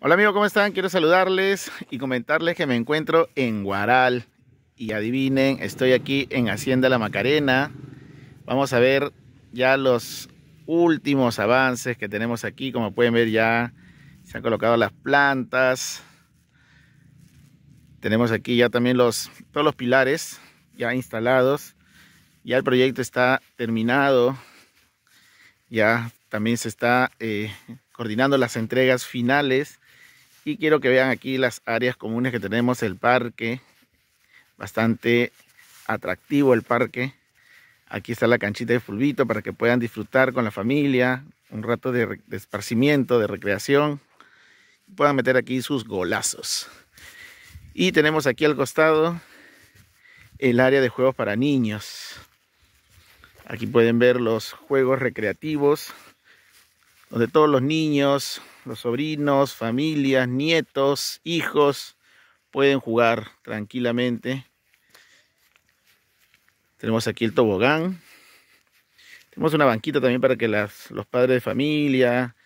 Hola amigos, ¿cómo están? Quiero saludarles y comentarles que me encuentro en Guaral. Y adivinen, estoy aquí en Hacienda La Macarena. Vamos a ver ya los últimos avances que tenemos aquí. Como pueden ver ya se han colocado las plantas. Tenemos aquí ya también los, todos los pilares ya instalados. Ya el proyecto está terminado. Ya también se está eh, coordinando las entregas finales y quiero que vean aquí las áreas comunes que tenemos, el parque, bastante atractivo el parque. Aquí está la canchita de fulvito para que puedan disfrutar con la familia, un rato de, de esparcimiento, de recreación. Puedan meter aquí sus golazos. Y tenemos aquí al costado el área de juegos para niños. Aquí pueden ver los juegos recreativos, donde todos los niños, los sobrinos, familias, nietos, hijos pueden jugar tranquilamente. Tenemos aquí el tobogán. Tenemos una banquita también para que los padres de familia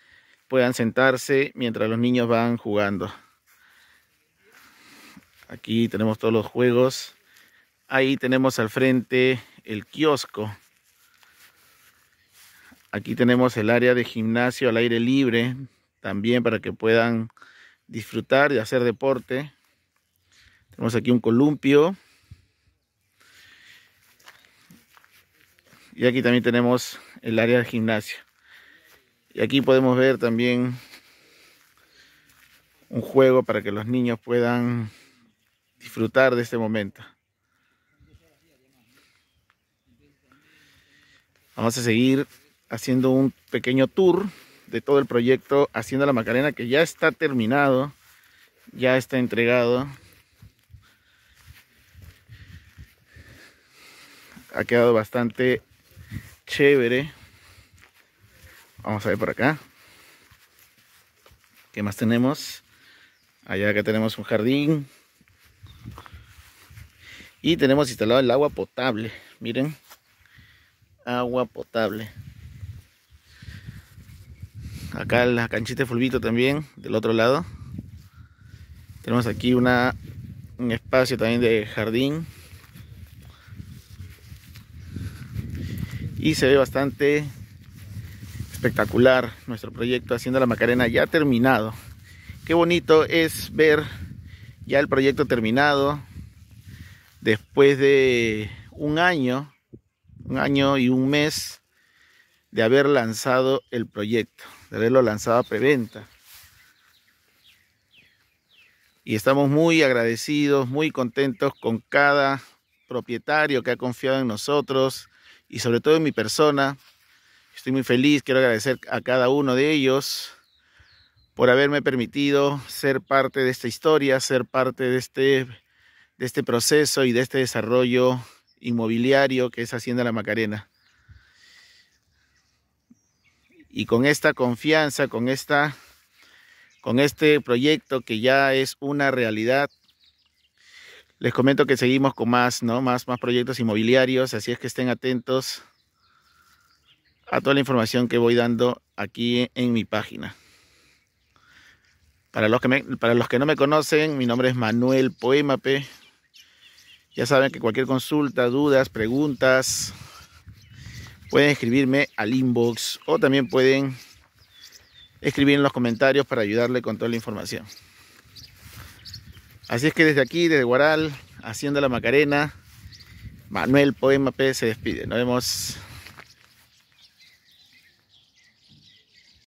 puedan sentarse mientras los niños van jugando. Aquí tenemos todos los juegos. Ahí tenemos al frente el kiosco. Aquí tenemos el área de gimnasio al aire libre, también para que puedan disfrutar y hacer deporte. Tenemos aquí un columpio. Y aquí también tenemos el área de gimnasio. Y aquí podemos ver también un juego para que los niños puedan disfrutar de este momento. Vamos a seguir haciendo un pequeño tour de todo el proyecto haciendo La Macarena que ya está terminado, ya está entregado. Ha quedado bastante chévere. Vamos a ver por acá. ¿Qué más tenemos? Allá acá tenemos un jardín. Y tenemos instalado el agua potable. Miren. Agua potable acá la canchita de fulvito también, del otro lado. Tenemos aquí una, un espacio también de jardín. Y se ve bastante espectacular nuestro proyecto Haciendo la Macarena ya terminado. Qué bonito es ver ya el proyecto terminado después de un año, un año y un mes de haber lanzado el proyecto, de haberlo lanzado a preventa. Y estamos muy agradecidos, muy contentos con cada propietario que ha confiado en nosotros y sobre todo en mi persona. Estoy muy feliz, quiero agradecer a cada uno de ellos por haberme permitido ser parte de esta historia, ser parte de este, de este proceso y de este desarrollo inmobiliario que es Hacienda La Macarena. Y con esta confianza, con, esta, con este proyecto que ya es una realidad, les comento que seguimos con más, ¿no? más, más proyectos inmobiliarios, así es que estén atentos a toda la información que voy dando aquí en mi página. Para los que, para los que no me conocen, mi nombre es Manuel Poemape. Ya saben que cualquier consulta, dudas, preguntas, pueden escribirme al inbox o también pueden escribir en los comentarios para ayudarle con toda la información. Así es que desde aquí, desde Guaral, Hacienda La Macarena, Manuel Poema P se despide. Nos vemos.